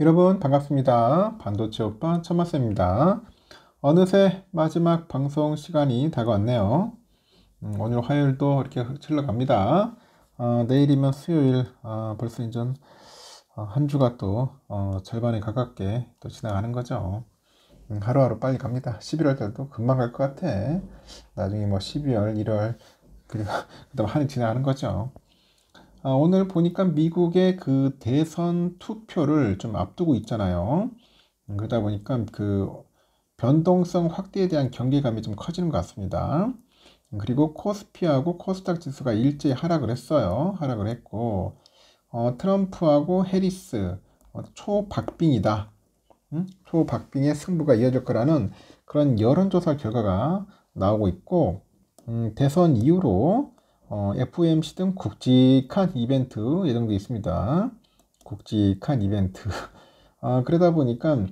여러분 반갑습니다. 반도체 오빠 천마쌤입니다. 어느새 마지막 방송 시간이 다가왔네요. 음, 오늘 화요일도 이렇게 흘러갑니다. 어, 내일이면 수요일 어, 벌써 이제 어, 한 주가 또 어, 절반에 가깝게 또 지나가는 거죠. 음, 하루하루 빨리 갑니다. 11월 달도 금방 갈 것 같아. 나중에 뭐 12월, 1월 그리고 그다음 한이 지나가는 거죠. 아, 오늘 보니까 미국의 그 대선 투표를 좀 앞두고 있잖아요. 음, 그러다 보니까 그 변동성 확대에 대한 경계감이 좀 커지는 것 같습니다. 음, 그리고 코스피하고 코스닥 지수가 일제히 하락을 했어요. 하락을 했고 어, 트럼프하고 해리스 어, 초박빙이다. 응? 음, 초박빙의 승부가 이어질 거라는 그런 여론조사 결과가 나오고 있고 음, 대선 이후로 어, FOMC 등 굵직한 이벤트 예정되어 있습니다. 굵직한 이벤트. 아, 그러다 보니까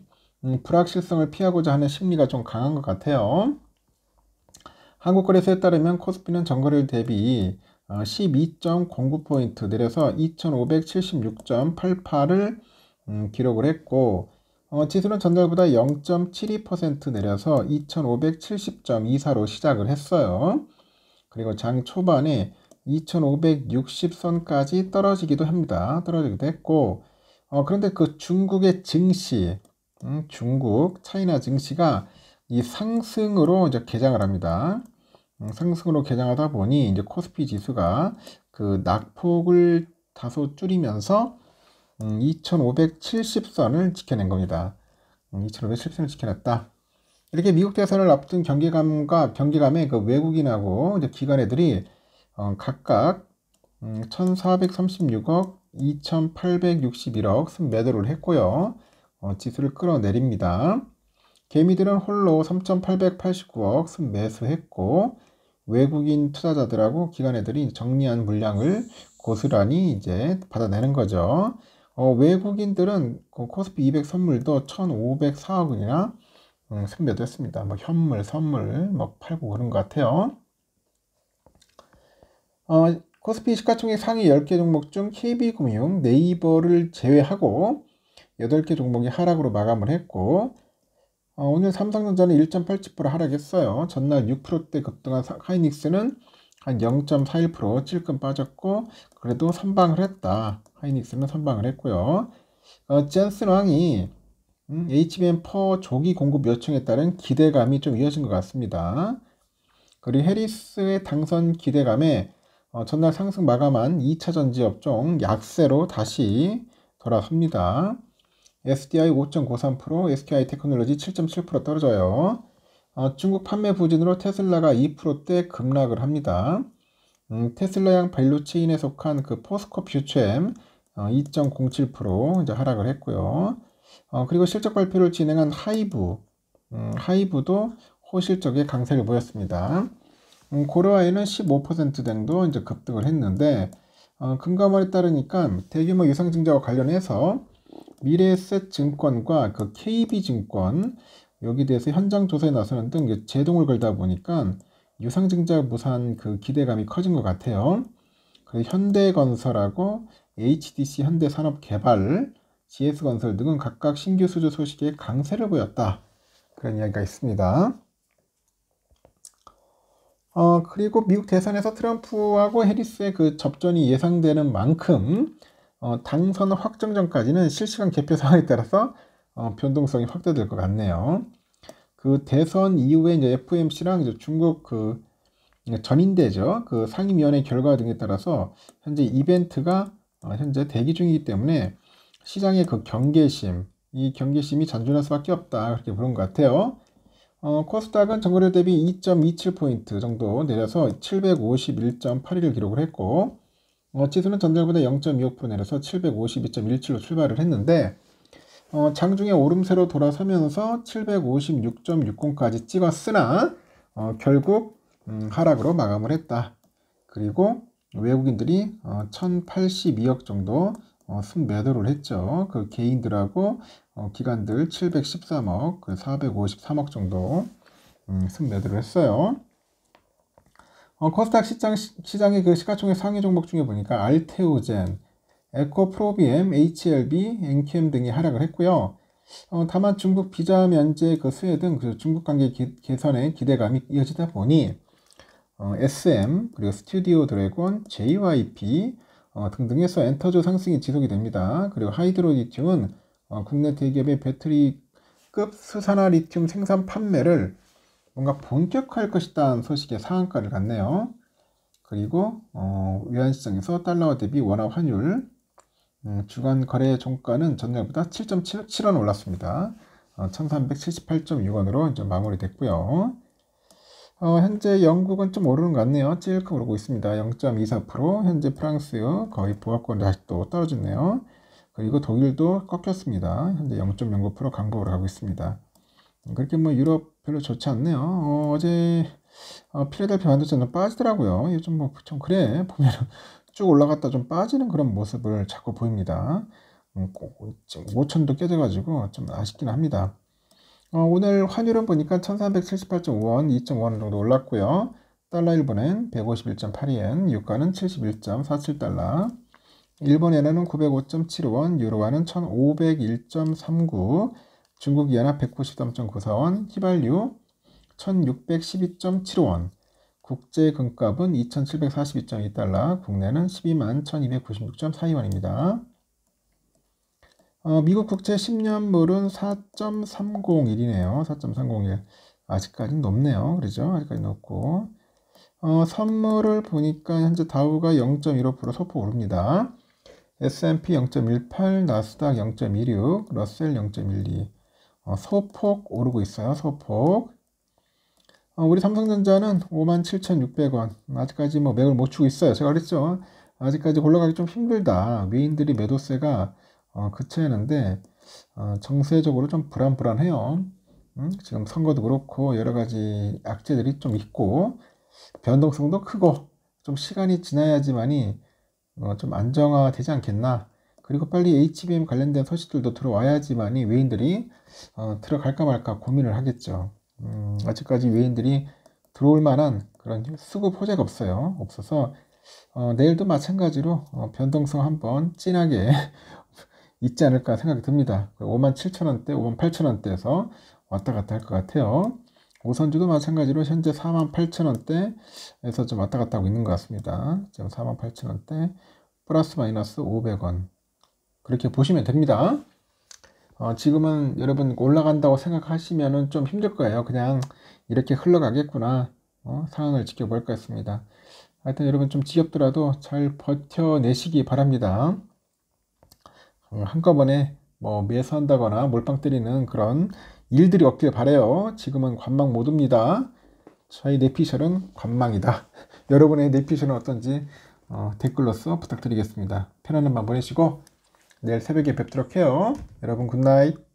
음, 불확실성을 피하고자 하는 심리가 좀 강한 것 같아요. 한국 거래소에 따르면 코스피는 전거래일 대비 12.09포인트 어, 내려서 2576.88을 음, 기록을 했고 어, 지수는 전달보다 0.72% 내려서 2570.24로 시작을 했어요. 그리고 장 초반에 2560선까지 떨어지기도 합니다. 떨어지기도 했고 어, 그런데 그 중국의 증시 음, 중국 차이나 증시가 이 상승으로 이제 개장을 합니다. 음, 상승으로 개장하다 보니 이제 코스피 지수가 그 낙폭을 다소 줄이면서 음, 2570선을 지켜낸 겁니다. 음, 2570선을 지켜냈다. 이렇게 미국 대선을 앞둔 경기감과 경기감의그 외국인하고 기관애들이 어, 각각 1,436억, 음, 2,861억 매도를 했고요. 어, 지수를 끌어내립니다. 개미들은 홀로 3,889억 순 매수했고 외국인 투자자들하고 기관애들이 정리한 물량을 고스란히 이제 받아내는 거죠. 어, 외국인들은 그 코스피 200 선물도 1,504억이나 원 음, 어, 선별도 했습니다. 뭐 현물, 선물 뭐 팔고 그런 것 같아요. 어, 코스피 시가총액 상위 10개 종목 중 KB금융, 네이버를 제외하고 8개 종목이 하락으로 마감을 했고 어, 오늘 삼성전자는 1.87% 하락했어요. 전날 6%대 급등한 하이닉스는 한 0.41% 찔끔 빠졌고 그래도 선방을 했다. 하이닉스는 선방을 했고요. 어, 젠슨 왕이 음, HBM 퍼 조기 공급 요청에 따른 기대감이 좀 이어진 것 같습니다. 그리고 해리스의 당선 기대감에 어, 전날 상승 마감한 2차 전지 업종 약세로 다시 돌아섭니다. SDI 5.93%, SKI 테크놀로지 7.7% 떨어져요. 어, 중국 판매 부진으로 테슬라가 2%대 급락을 합니다. 음, 테슬라양 밸류체인에 속한 그 포스코 퓨처엠 어, 2.07% 이제 하락을 했고요. 어, 그리고 실적 발표를 진행한 하이브, 음, 하이브도 호실적의 강세를 보였습니다. 음, 고려아에는 15% 정도 이제 급등을 했는데 어, 금감원에 따르니까 대규모 유상증자와 관련해서 미래에셋증권과 그 KB증권 여기 대해서 현장 조사에 나서는 등 제동을 걸다 보니까 유상증자 무산 그 기대감이 커진 것 같아요. 그 현대건설하고 HDC 현대산업개발 GS건설 등은 각각 신규 수주 소식에 강세를 보였다. 그런 이야기가 있습니다. 어, 그리고 미국 대선에서 트럼프하고 해리스의 그 접전이 예상되는 만큼 어, 당선 확정 전까지는 실시간 개표 상황에 따라서 어, 변동성이 확대될 것 같네요. 그 대선 이후에 이제 FMC랑 이제 중국 그 전인대죠. 그 상임위원회 결과 등에 따라서 현재 이벤트가 어, 현재 대기 중이기 때문에 시장의 그 경계심, 이 경계심이 잔존할 수밖에 없다. 그렇게 보는 것 같아요. 어, 코스닥은 전거래 대비 2.27포인트 정도 내려서 751.81을 기록을 했고 어, 지수는 전날보다 0.25% 내려서 752.17로 출발을 했는데 어, 장중에 오름세로 돌아서면서 756.60까지 찍었으나 어, 결국 음, 하락으로 마감을 했다. 그리고 외국인들이 어, 1082억 정도 어, 순매도를 했죠. 그 개인들하고 어, 기관들 713억, 그 453억 정도 음, 순매도를 했어요. 어, 코스닥 시장, 시장의 그 시가총액 상위 종목 중에 보니까 알테오젠, 에코 프로비엠, HLB, 엔캠 등이 하락을 했고요. 어, 다만 중국 비자 면제 그 수혜 등그 중국 관계 개, 개선에 기대감이 이어지다 보니 어, SM 그리고 스튜디오 드래곤, JYP 어, 등등해서 엔터주 상승이 지속이 됩니다. 그리고 하이드로 리튬은 어, 국내 대기업의 배터리급 수산화 리튬 생산 판매를 뭔가 본격화할 것이다는 소식에 상한가를 갔네요. 그리고 어, 외환시장에서 달러 대비 원화 환율 음, 주간 거래 종가는 전날보다 7.7원 올랐습니다. 어, 1378.6원으로 이제 마무리됐고요. 어, 현재 영국은 좀 오르는 것 같네요. 찔끔 오르고 있습니다. 0.24% 현재 프랑스 거의 보합권 다시 또 떨어졌네요. 그리고 독일도 꺾였습니다. 현재 0.09% 강보로 가고 있습니다. 그렇게 뭐 유럽 별로 좋지 않네요. 어, 제 어, 필라델피아 반도체는 빠지더라고요. 요좀뭐좀 뭐 그래 보면 쭉 올라갔다 좀 빠지는 그런 모습을 자꾸 보입니다. 음, 5천도 깨져가지고 좀 아쉽긴 합니다. 어, 오늘 환율은 보니까 1378.5원, 2.5원 정도 올랐고요. 달러 일본엔 151.8엔, 유가는 71.47달러, 일본 엔화는 905.75원, 유로화는 1501.39, 중국 연화 193.94원, 히발유 1612.75원, 국제 금값은 2742.2달러, 국내는 121,296.42원입니다. 어, 미국 국채 10년물은 4.301이네요. 4.301. 아직까지는 높네요. 그렇죠? 아직까지 높고. 어, 선물을 보니까 현재 다우가 0.15% 소폭 오릅니다. S&P 0.18, 나스닥 0 1 6 러셀 0.12. 어, 소폭 오르고 있어요. 소폭. 어, 우리 삼성전자는 57,600원. 아직까지 뭐 맥을 못 추고 있어요. 제가 그랬죠. 아직까지 올라가기 좀 힘들다. 위인들이 매도세가 어, 그치는데 어, 정세적으로 좀 불안불안해요. 음? 지금 선거도 그렇고 여러 가지 악재들이 좀 있고 변동성도 크고 좀 시간이 지나야지만이 어, 좀 안정화되지 않겠나. 그리고 빨리 HBM 관련된 소식들도 들어와야지만이 외인들이 어, 들어갈까 말까 고민을 하겠죠. 음, 아직까지 외인들이 들어올 만한 그런 수급 호재가 없어요. 없어서 어, 내일도 마찬가지로 어, 변동성 한번 진하게 있지 않을까 생각이 듭니다. 5만7천원대5만8천원대에서 왔다 갔다 할 것 같아요. 우선주도 마찬가지로 현재 4만8천원대에서좀 왔다 갔다 하고 있는 것 같습니다. 지금 4만8천원대 플러스 마이너스 500원 그렇게 보시면 됩니다. 어, 지금은 여러분 올라간다고 생각하시면좀 힘들 거예요. 그냥 이렇게 흘러가겠구나 어, 상황을 지켜볼 것 같습니다. 하여튼 여러분 좀 지겹더라도 잘 버텨내시기 바랍니다. 어, 한꺼번에 뭐 매수한다거나 몰빵 때리는 그런 일들이 없길 바래요. 지금은 관망 모드입니다. 저희 내피셜은 관망이다. 여러분의 내피셜은 어떤지 어, 댓글로써 부탁드리겠습니다. 편안한 밤 보내시고 내일 새벽에 뵙도록 해요. 여러분 굿나잇.